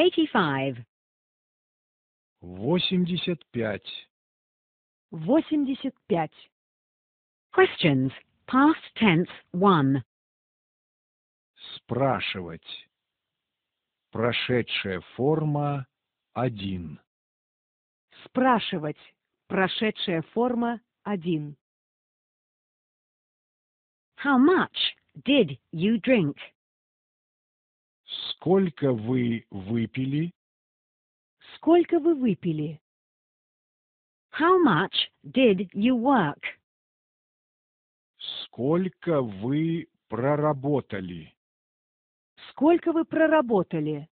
85 85 85 Questions past tense 1 Спрашивать Прошедшая форма 1 Спрашивать Прошедшая форма 1 How much did you drink? Сколько вы выпили? Сколько вы выпили? How much did you work? Сколько вы проработали? Сколько вы проработали?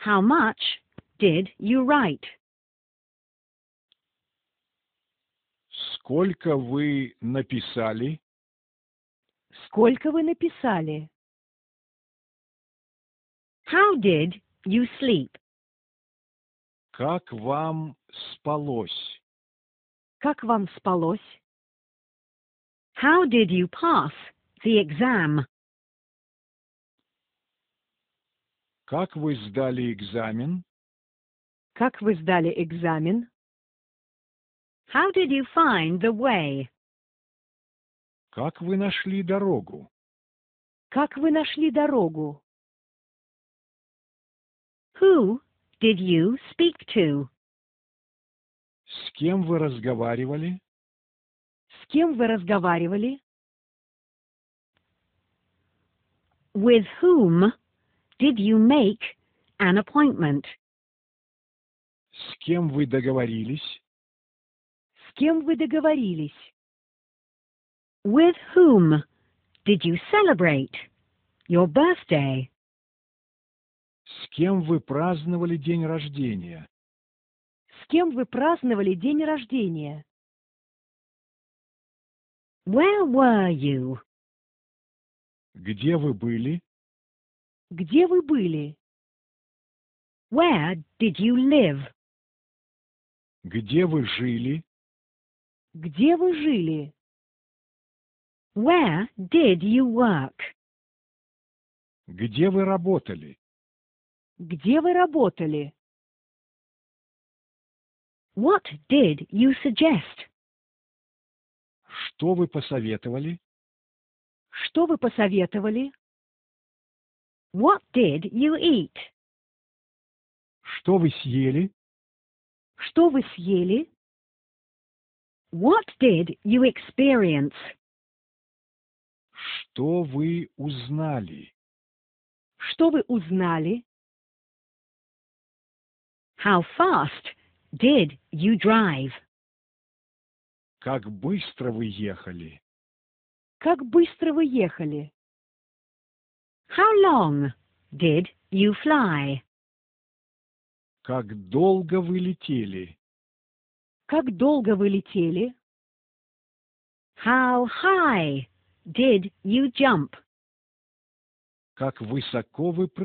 How much did you write? Сколько вы написали? Сколько вы написали? How did you sleep? Как вам спалось? Как вам спалось? How did you pass the exam? Как вы сдали экзамен? Как вы сдали экзамен? How did you find the way? Как вы нашли дорогу? Как вы нашли дорогу? Who did you speak to? С кем вы разговаривали? С кем вы разговаривали? With whom did you make an appointment? С кем вы договорились? С кем вы договорились? With whom did you celebrate your birthday? кем вы праздновали день рождения? С кем вы праздновали день рождения? Where were you? Где вы были? Где вы были? Where did you live? Где вы жили? Где вы жили? Where did you work? Где вы работали? Где вы работали? What did you suggest? Что вы посоветовали? Что вы посоветовали? What did you eat? Что вы съели? Что вы съели? What did you experience? Что вы узнали? Что вы узнали? How fast did you drive? Как быстро вы ехали? Как быстро вы ехали? How long did you fly? Как долго вы летели? Как долго вы летели? How high did you jump? Как высоко вы прыгали?